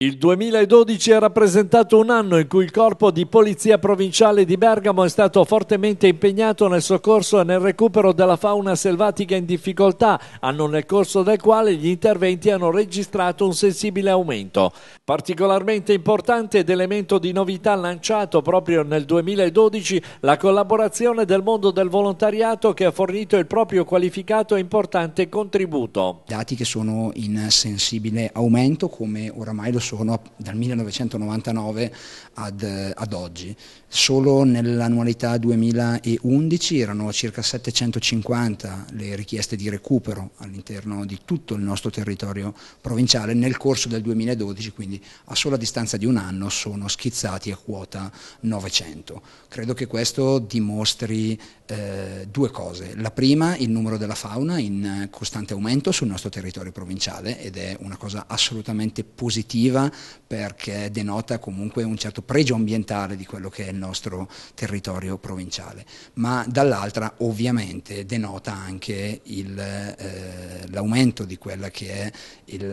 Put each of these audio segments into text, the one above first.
Il 2012 ha rappresentato un anno in cui il Corpo di Polizia Provinciale di Bergamo è stato fortemente impegnato nel soccorso e nel recupero della fauna selvatica in difficoltà, anno nel corso del quale gli interventi hanno registrato un sensibile aumento. Particolarmente importante ed elemento di novità lanciato proprio nel 2012 la collaborazione del mondo del volontariato che ha fornito il proprio qualificato e importante contributo. Dati che sono in sensibile aumento come oramai lo sono sono dal 1999 ad, eh, ad oggi. Solo nell'annualità 2011 erano circa 750 le richieste di recupero all'interno di tutto il nostro territorio provinciale nel corso del 2012, quindi a sola distanza di un anno sono schizzati a quota 900. Credo che questo dimostri eh, due cose. La prima, il numero della fauna in costante aumento sul nostro territorio provinciale ed è una cosa assolutamente positiva perché denota comunque un certo pregio ambientale di quello che è il nostro territorio provinciale, ma dall'altra ovviamente denota anche il... Eh, l'aumento di quella che è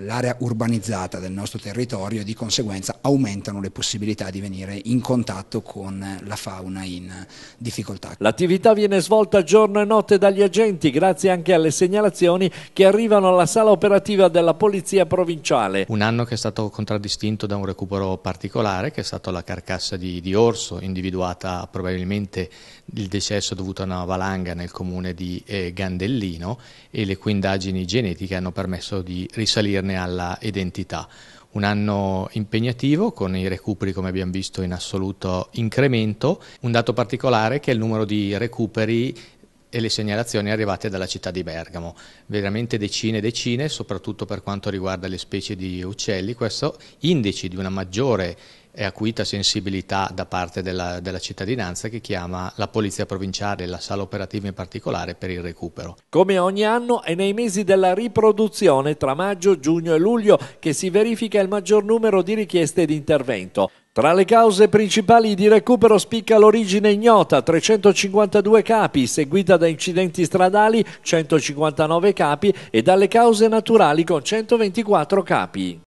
l'area urbanizzata del nostro territorio e di conseguenza aumentano le possibilità di venire in contatto con la fauna in difficoltà. L'attività viene svolta giorno e notte dagli agenti grazie anche alle segnalazioni che arrivano alla sala operativa della Polizia Provinciale. Un anno che è stato contraddistinto da un recupero particolare che è stata la carcassa di, di orso individuata probabilmente il decesso dovuto a una valanga nel comune di eh, Gandellino e le cui indagini genetiche hanno permesso di risalirne alla identità. Un anno impegnativo con i recuperi come abbiamo visto in assoluto incremento, un dato particolare che è il numero di recuperi e le segnalazioni arrivate dalla città di Bergamo. Veramente decine e decine, soprattutto per quanto riguarda le specie di uccelli, questo indice di una maggiore e acuita sensibilità da parte della, della, cittadinanza che chiama la polizia provinciale e la sala operativa in particolare per il recupero. Come ogni anno è nei mesi della riproduzione tra maggio, giugno e luglio che si verifica il maggior numero di richieste di intervento. Tra le cause principali di recupero spicca l'origine ignota, 352 capi, seguita da incidenti stradali, 159 capi e dalle cause naturali con 124 capi.